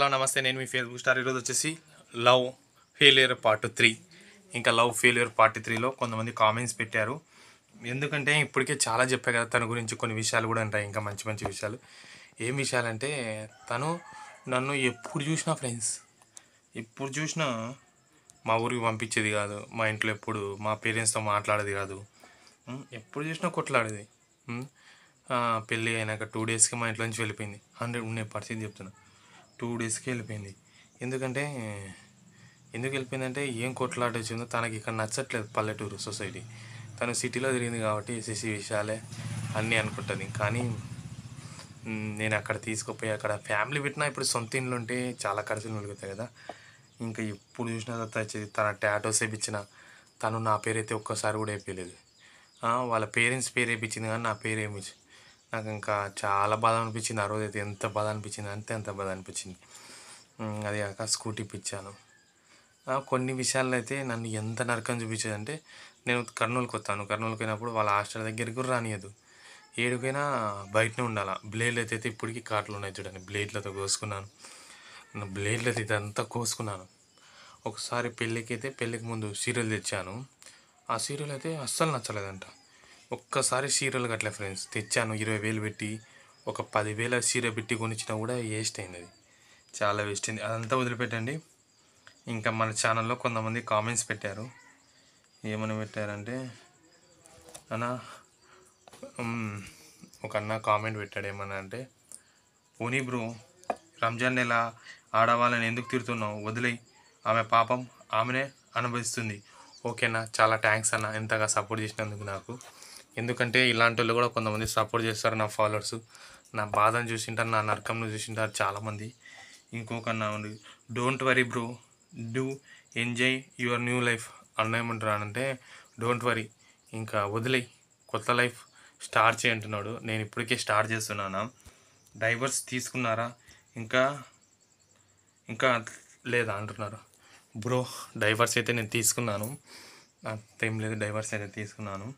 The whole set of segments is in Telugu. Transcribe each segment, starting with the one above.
హలో నమస్తే నేను మీ ఫేస్బుక్ స్టార్ ఈరోజు వచ్చేసి లవ్ ఫెయిలియర్ పార్ట్ త్రీ ఇంకా లవ్ ఫెయిలియర్ పార్ట్ త్రీలో కొంతమంది కామెంట్స్ పెట్టారు ఎందుకంటే ఇప్పటికే చాలా చెప్పాయి కదా తన గురించి కొన్ని విషయాలు కూడా ఉంటాయి ఇంకా మంచి మంచి విషయాలు ఏం విషయాలంటే తను నన్ను ఎప్పుడు చూసినా ఫ్రెండ్స్ ఎప్పుడు చూసినా మా ఊరికి పంపించేది కాదు మా ఇంట్లో ఎప్పుడు మా పేరెంట్స్తో మాట్లాడేది కాదు ఎప్పుడు చూసినా కొట్లాడేది పెళ్ళి అయినాక టూ డేస్కి మా ఇంట్లో నుంచి వెళ్ళిపోయింది హండ్రెడ్ ఉండే పరిస్థితి చెప్తున్నా టూ డేస్కి వెళ్ళిపోయింది ఎందుకంటే ఎందుకు వెళ్ళిపోయిందంటే ఏం కొట్లాట వచ్చిందో తనకి ఇక్కడ నచ్చట్లేదు పల్లెటూరు సొసైటీ తను సిటీలో తిరిగింది కాబట్టి సిసి విషయాలే అన్నీ అనుకుంటుంది కానీ నేను అక్కడ తీసుకుపోయి అక్కడ ఫ్యామిలీ పెట్టినా ఇప్పుడు సొంత ఇంట్లో ఉంటే చాలా ఖర్చులు మిగుతాయి కదా ఇంకా ఎప్పుడు చూసినా తర్వాత తన టాటోస్ వేపించిన తను నా పేరైతే ఒక్కసారి కూడా వేపించలేదు వాళ్ళ పేరెంట్స్ పేరు వేయించింది కానీ నా పేరు వేయించింది నాకు ఇంకా చాలా బాధ అనిపించింది ఆ రోజు అయితే ఎంత బాధ అనిపించింది అంతే అంత బాధ అనిపించింది అది కాక స్కూటీ పిచ్చాను కొన్ని విషయాల్లో అయితే నన్ను ఎంత నరకం అంటే నేను కర్నూలుకి వస్తాను కర్నూలుకి పోయినప్పుడు వాళ్ళ హాస్టల్ దగ్గరికి కూడా రానియదు ఏడుకైనా బయటనే ఉండాలా బ్లేడ్లు అయితే ఇప్పటికీ కాట్లు ఉన్నాయి చూడండి బ్లేడ్లతో కోసుకున్నాను బ్లేడ్లతో ఇదంతా కోసుకున్నాను ఒకసారి పెళ్ళికి అయితే పెళ్ళికి ముందు సీరియల్ తెచ్చాను ఆ సీరియల్ అయితే అస్సలు నచ్చలేదంట ఒక్కసారి చీరలు కట్టలే ఫ్రెండ్స్ తెచ్చాను ఇరవై వేలు పెట్టి ఒక పదివేల చీర పెట్టి కొనిచ్చినా కూడా వేస్ట్ అయింది అది చాలా వేస్ట్ అయింది అదంతా వదిలిపెట్టండి ఇంకా మన ఛానల్లో కొంతమంది కామెంట్స్ పెట్టారు ఏమని పెట్టారంటే అన్న ఒక అన్న కామెంట్ పెట్టాడు ఏమన్నా అంటే పోనీ బ్రో రంజాన్ నెల ఆడవాళ్ళని ఎందుకు తిరుతున్నావు వదిలే ఆమె పాపం ఆమెనే అనుభవిస్తుంది ఓకేనా చాలా థ్యాంక్స్ అన్న ఇంతగా సపోర్ట్ చేసినందుకు నాకు ఎందుకంటే ఇలాంటి వాళ్ళు కూడా కొంతమంది సపోర్ట్ చేస్తారు నా ఫాలోవర్స్ నా బాధను చూసింటారు నా నరకంను చూసింటారు చాలామంది ఇంకొక నా ఉంది don't worry bro do enjoy your new life అన్నేమంటున్నానంటే డోంట్ వరీ ఇంకా వదిలే కొత్త లైఫ్ స్టార్ట్ చేయంటున్నాడు నేను ఇప్పటికే స్టార్ట్ చేస్తున్నాను డైవర్స్ తీసుకున్నారా ఇంకా ఇంకా లేదా అంటున్నారు బ్రో డైవర్స్ అయితే నేను తీసుకున్నాను ఏం లేదు డైవర్స్ అయితే తీసుకున్నాను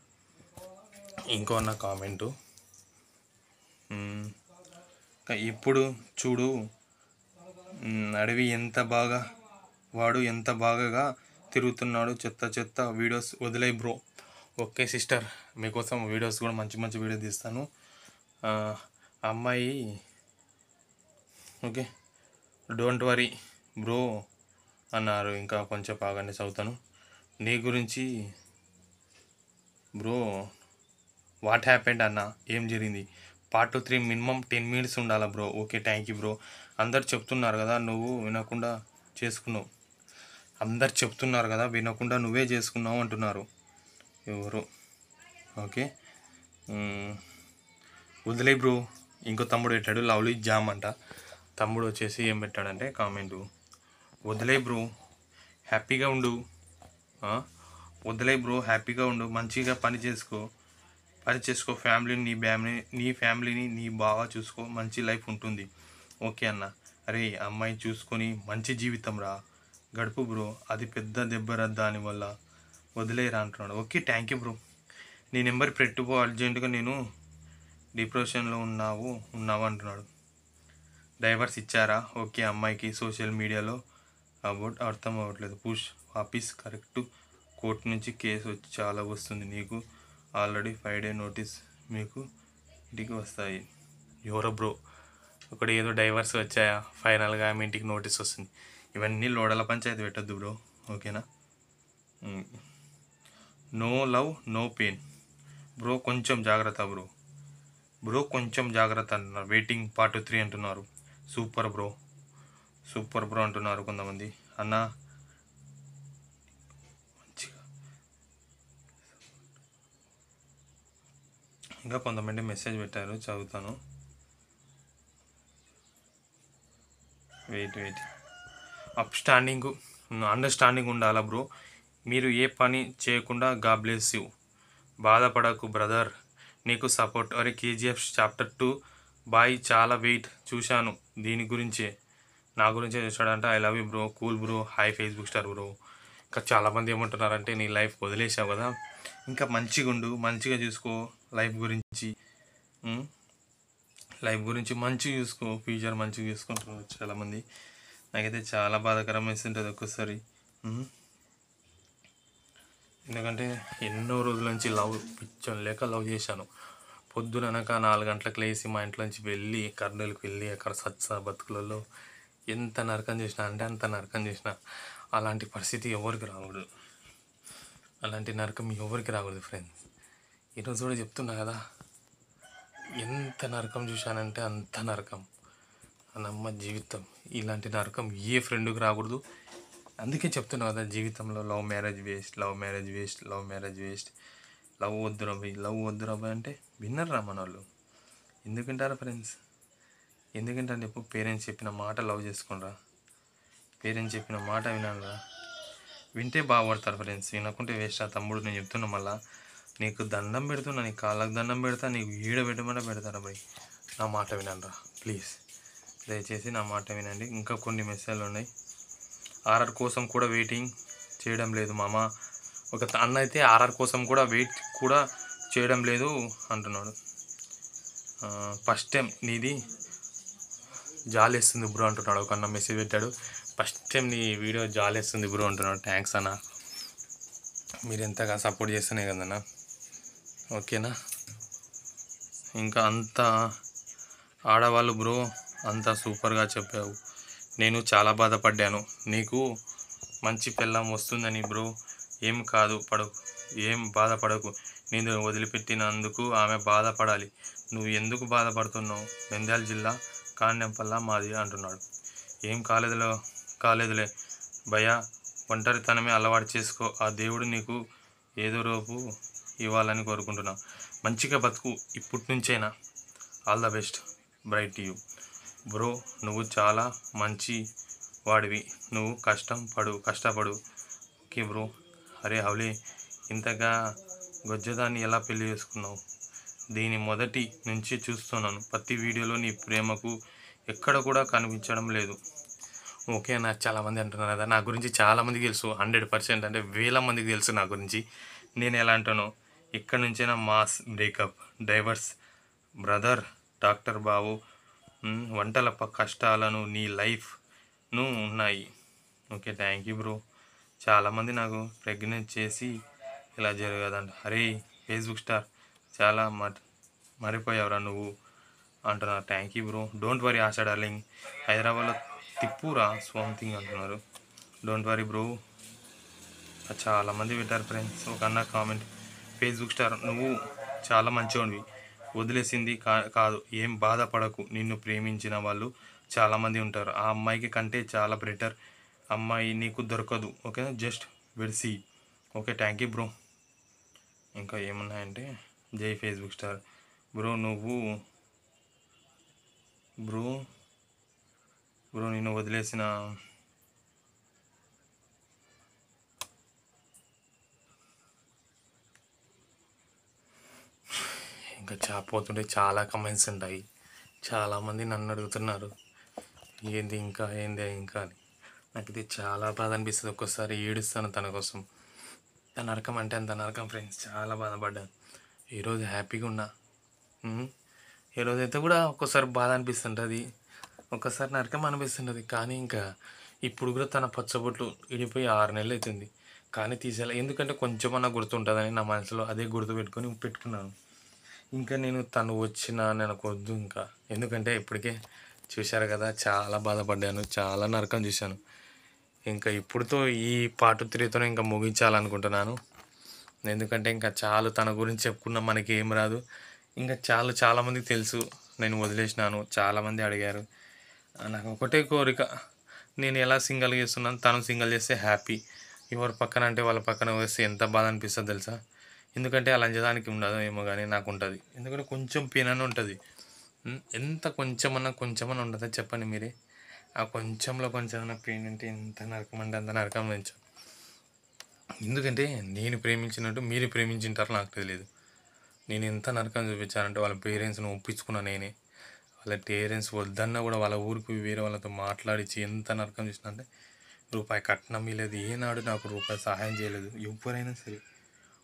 ఇంకో నా కామెంటు ఇప్పుడు చూడు అడవి ఎంత బాగా వాడు ఎంత బాగా తిరుగుతున్నాడు చెత్త చెత్త వీడియోస్ వదిలే బ్రో ఓకే సిస్టర్ మీకోసం వీడియోస్ కూడా మంచి మంచి వీడియో తీస్తాను అమ్మాయి ఓకే డోంట్ వరీ బ్రో అన్నారు ఇంకా కొంచెం బాగానే చదువుతాను నీ గురించి బ్రో వాట్ హ్యాపెండ్ అన్న ఏం జరిగింది part three minimum ten minutes ఉండాలా bro okay thank you bro అందరు చెప్తున్నారు కదా నువ్వు వినకుండా చేసుకున్నావు అందరు చెప్తున్నారు కదా వినకుండా నువ్వే చేసుకున్నావు అంటున్నారు ఎవరు ఓకే వదిలే బ్రో ఇంకో తమ్ముడు పెట్టాడు లవ్లీ జామ్ అంట తమ్ముడు వచ్చేసి ఏం పెట్టాడంటే కామెంట్ వదిలే బ్రో హ్యాపీగా ఉండు వదిలే బ్రో హ్యాపీగా ఉండు మంచిగా పని చేసుకో పని చేసుకో ఫ్యామిలీని నీ ఫ్యామిలీ నీ ఫ్యామిలీని నీ బాగా చూసుకో మంచి లైఫ్ ఉంటుంది ఓకే అన్న అరే అమ్మాయి చూసుకొని మంచి జీవితం రా గడుపు బ్రో అది పెద్ద దెబ్బరా దానివల్ల వదిలేరా అంటున్నాడు ఓకే థ్యాంక్ యూ బ్రో నీ నెంబర్ పెట్టుకో అర్జెంటుగా నేను డిప్రెషన్లో ఉన్నావు ఉన్నావు అంటున్నాడు డైవర్స్ ఇచ్చారా ఓకే అమ్మాయికి సోషల్ మీడియాలో అబౌట్ అర్థం అవ్వట్లేదు పుష్ ఆఫీస్ కరెక్ట్ కోర్టు నుంచి కేసు వచ్చి చాలా వస్తుంది నీకు ఆల్రెడీ ఫైవ్ డే నోటీస్ మీకు ఇంటికి వస్తాయి ఎవరో బ్రో ఒకటి ఏదో డైవర్స్ వచ్చాయా ఫైనల్గా మీ ఇంటికి నోటీస్ వస్తుంది ఇవన్నీ లోడల పంచాయతీ పెట్టద్దు బ్రో ఓకేనా no love no pain bro కొంచెం జాగ్రత్త బ్రో బ్రో కొంచెం జాగ్రత్త అంటున్నారు వెయిటింగ్ పార్ట్ త్రీ అంటున్నారు సూపర్ బ్రో సూపర్ బ్రో అంటున్నారు కొంతమంది అన్నా ఇంకా కొంతమంది మెసేజ్ పెట్టారు చదువుతాను wait wait up standing understanding ఉండాలా బ్రో మీరు ఏ పని చేయకుండా గా బ్లెస్ యూ బాధపడకు బ్రదర్ నీకు సపోర్ట్ అరే కేజీఎఫ్ చాప్టర్ టూ బాయ్ చాలా వెయిట్ చూశాను దీని గురించే నా గురించే చూసాడంటే I love you bro cool bro high Facebook star bro ఇంకా చాలామంది ఏమంటున్నారంటే నీ లైఫ్ వదిలేసావు కదా ఇంకా మంచిగా ఉండు మంచిగా చూసుకో లైఫ్ గురించి లైఫ్ గురించి మంచిగా చూసుకో ఫ్యూచర్ మంచిగా చూసుకుంటున్నారు చాలామంది నాకైతే చాలా బాధాకరం వేస్తుంటుంది ఒక్కోసారి ఎందుకంటే ఎన్నో రోజుల నుంచి లవ్ పిచ్చం లేక లవ్ చేశాను పొద్దుననక నాలుగు గంటలకు లేచి మా ఇంట్లోంచి వెళ్ళి కర్నూలుకి వెళ్ళి అక్కడ సత్స బతుకులలో ఎంత నరకం చేసిన అంటే అంత నరకం చేసినా అలాంటి పరిస్థితి ఎవరికి రాకూడదు అలాంటి నరకం ఎవరికి రాకూడదు ఫ్రెండ్స్ ఈరోజు కూడా చెప్తున్నా కదా ఎంత నరకం చూశానంటే అంత నరకం అన్నమ్మ జీవితం ఇలాంటి నరకం ఏ ఫ్రెండ్కి రాకూడదు అందుకే చెప్తున్నా కదా జీవితంలో love marriage waste love marriage waste love marriage waste love వద్దు భయ్ లవ్ వద్దు భయ్ అంటే రా మన వాళ్ళు ఎందుకంటారా ఫ్రెండ్స్ ఎందుకంటే చెప్పు పేరెంట్స్ చెప్పిన మాట లవ్ చేసుకునరా పేరెంట్స్ చెప్పిన మాట వినాలరా వింటే బాగుపడతారు ఫ్రెండ్స్ వినకుంటే వేస్ట్ ఆ తమ్ముడు నేను చెప్తున్నా మళ్ళా నీకు దండం పెడుతున్నా నీ కాళ్ళకు దండం పెడతా నీకు ఈడ పెట్టమంటే పెడతాను అబ్బాయి నా మాట వినండిరా ప్లీజ్ దయచేసి నా మాట వినండి ఇంకా కొన్ని మెసేజ్లు ఉన్నాయి ఆర్ఆర్ కోసం కూడా వెయిటింగ్ చేయడం లేదు మామ ఒక అన్న అయితే ఆర్ఆర్ కోసం కూడా వెయిట్ కూడా చేయడం లేదు అంటున్నాడు ఫస్ట్ టైం నీది జాలేస్తుంది బ్రో అంటున్నాడు ఒక అన్న మెసేజ్ పెట్టాడు ఫస్ట్ టైం నీ వీడియో జాలేస్తుంది బ్రో అంటున్నాడు థ్యాంక్స్ అన్న మీరు ఎంతగా సపోర్ట్ చేస్తేనే కదన్నా ఓకేనా ఇంకా అంత ఆడవాళ్ళు బ్రో అంతా సూపర్గా చెప్పావు నేను చాలా బాధపడ్డాను నీకు మంచి పిల్లం వస్తుందని బ్రో ఏం కాదు పడకు ఏం బాధపడకు నేను వదిలిపెట్టినందుకు ఆమె బాధపడాలి నువ్వు ఎందుకు బాధపడుతున్నావు నంద్యాల జిల్లా కాణ్యంపల్ల మాది అంటున్నాడు ఏం కాలేదులో కాలేదులే భయ ఒంటరితనమే అలవాటు చేసుకో ఆ దేవుడు నీకు ఏదో రూపు ఇవ్వాలని కోరుకుంటున్నా మంచిగా బతుకు ఇప్పటి నుంచైనా all the best bright you bro నువ్వు చాలా మంచి వాడివి నువ్వు కష్టం పడు కష్టపడు ఓకే బ్రో అరే హౌలే ఇంతగా గొజ్జదాన్ని ఎలా పెళ్లి చేసుకున్నావు దీని మొదటి నుంచి చూస్తున్నాను ప్రతి వీడియోలో నీ ప్రేమకు ఎక్కడ కూడా కనిపించడం లేదు ఓకే నాకు చాలామంది అంటున్నారు కదా నా గురించి చాలామందికి తెలుసు హండ్రెడ్ పర్సెంట్ అంటే వేల మందికి తెలుసు నా గురించి నేను ఎలా అంటాను ఇక్కడ నుంచైనా mass breakup divorce brother doctor బాబు వంటల కష్టాలను నీ లైఫ్ను ఉన్నాయి ఓకే థ్యాంక్ యూ బ్రో చాలామంది నాకు ప్రెగ్నెంట్ చేసి ఇలా జరగదంట అరే ఫేస్బుక్ స్టార్ చాలా మర్ మరిపోయావురా నువ్వు అంటున్నారు thank you bro don't worry Asha darling హైదరాబాద్లో తిప్పురా స్వామ్ థింగ్ అంటున్నారు డోంట్ వరీ బ్రో చాలామంది పెట్టారు ఫ్రెండ్స్ ఒక అన్న కామెంట్ ఫేస్బుక్ స్టార్ నువ్వు చాలా మంచివాడివి వదిలేసింది కా కాదు ఏం బాధపడకు నిన్ను ప్రేమించిన వాళ్ళు చాలామంది ఉంటారు ఆ అమ్మాయికి కంటే చాలా బెటర్ అమ్మాయి నీకు దొరకదు ఓకే జస్ట్ విడిసి ఓకే థ్యాంక్ యూ బ్రో ఇంకా ఏమున్నాయంటే జై ఫేస్బుక్ స్టార్ బ్రో నువ్వు బ్రో గురువు నేను వదిలేసిన ఇంకా చాపోతుంటే చాలా కమెంట్స్ ఉంటాయి చాలామంది నన్ను అడుగుతున్నారు ఏంది ఇంకా ఏంది ఇంకా అని నాకు ఇది చాలా బాధ అనిపిస్తుంది ఒక్కోసారి ఏడుస్తాను తన కోసం తన నరకం అంటే అంత నరకం ఫ్రెండ్స్ చాలా బాధపడ్డాను ఈరోజు హ్యాపీగా ఉన్నా ఈరోజైతే కూడా ఒక్కోసారి బాధ అనిపిస్తుంటుంది ఒక్కసారి నరకం అనిపిస్తున్నది కానీ ఇంకా ఇప్పుడు కూడా తన పచ్చబొట్లు విడిపోయి ఆరు నెలలు అవుతుంది కానీ తీసేలా ఎందుకంటే కొంచెమన్నా గుర్తుంటుందని నా మనసులో అదే గుర్తు పెట్టుకొని పెట్టుకున్నాను ఇంకా నేను తను వచ్చిన నాకు కొద్దు ఇంకా ఎందుకంటే ఇప్పటికే చూశారు కదా చాలా బాధపడ్డాను చాలా నరకం చూశాను ఇంకా ఇప్పుడుతో ఈ పాటు త్రీతో ఇంకా ముగించాలనుకుంటున్నాను ఎందుకంటే ఇంకా చాలు తన గురించి చెప్పుకున్నా మనకి ఏం రాదు ఇంకా చాలు చాలామందికి తెలుసు నేను వదిలేసినాను చాలామంది అడిగారు నాకు ఒకటే కోరిక నేను ఎలా సింగల్ చేస్తున్నాను తను సింగల్ చేస్తే హ్యాపీ ఎవరి పక్కన అంటే వాళ్ళ పక్కన వేస్తే ఎంత బాధ అనిపిస్తుంది తెలుసా ఎందుకంటే అలా అంచడానికి ఉండదు ఏమో కానీ నాకు ఉంటుంది ఎందుకంటే కొంచెం పెయిన్ అని ఉంటుంది ఎంత కొంచెమన్నా కొంచెమన్నా ఉండదా చెప్పండి మీరే ఆ కొంచెంలో కొంచెమన్నా పెయిన్ అంటే ఎంత నరకం అంటే అంత నరకం నుంచి ఎందుకంటే నేను ప్రేమించినట్టు మీరు ప్రేమించింటారో నాకు తెలియదు నేను ఎంత నరకం చూపించానంటే వాళ్ళ పేరెంట్స్ని ఒప్పించుకున్నా నేనే వాళ్ళ పేరెంట్స్ వద్దన్నా కూడా వాళ్ళ ఊరికి వేరే వాళ్ళతో మాట్లాడించి ఎంత నరకం చేసిన అంటే రూపాయి కట్నం ఇవ్వలేదు ఏనాడు నాకు రూపాయి సహాయం చేయలేదు ఎవరైనా సరే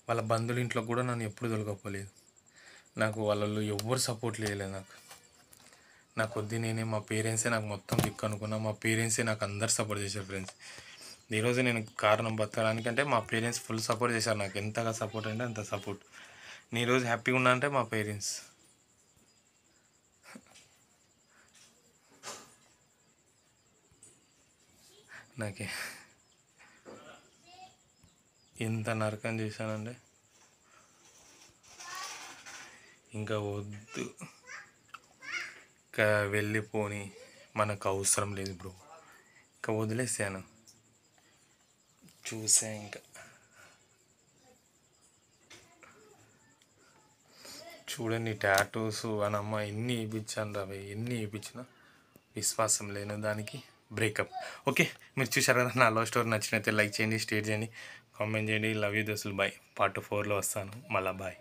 వాళ్ళ బంధువుల ఇంట్లో కూడా నన్ను ఎప్పుడు తొలగపోలేదు నాకు వాళ్ళు ఎవ్వరు సపోర్ట్ చేయలేదు నాకు నా కొద్ది నేనే మా పేరెంట్సే నాకు మొత్తం దిక్కు అనుకున్నా మా పేరెంట్సే నాకు అందరు సపోర్ట్ చేశారు ఫ్రెండ్స్ ఈరోజు నేను కారణం అంటే మా పేరెంట్స్ ఫుల్ సపోర్ట్ చేశారు నాకు ఎంతగా సపోర్ట్ అంటే అంత సపోర్ట్ నేను ఈరోజు హ్యాపీగా ఉన్నా అంటే మా పేరెంట్స్ నాకే ఇంత నరకం చేశానండి ఇంకా వద్దు ఇంకా వెళ్ళిపోని మనకు అవసరం లేదు బ్రో ఇంకా వదిలేసాను చూసా ఇంకా చూడండి ట్యాటూస్ అనమ్మ ఎన్ని ఇప్పించాను రవి ఎన్ని ఇప్పించినా విశ్వాసం లేని దానికి బ్రేకప్ ఓకే మీరు చూసారు కదా నా లవ్ స్టోరీ నచ్చినైతే లైక్ చేయండి స్టేట్ చేయండి కామెంట్ చేయండి లవ్ యూ దోస్తులు బాయ్ పార్ట్ ఫోర్లో వస్తాను మళ్ళీ బాయ్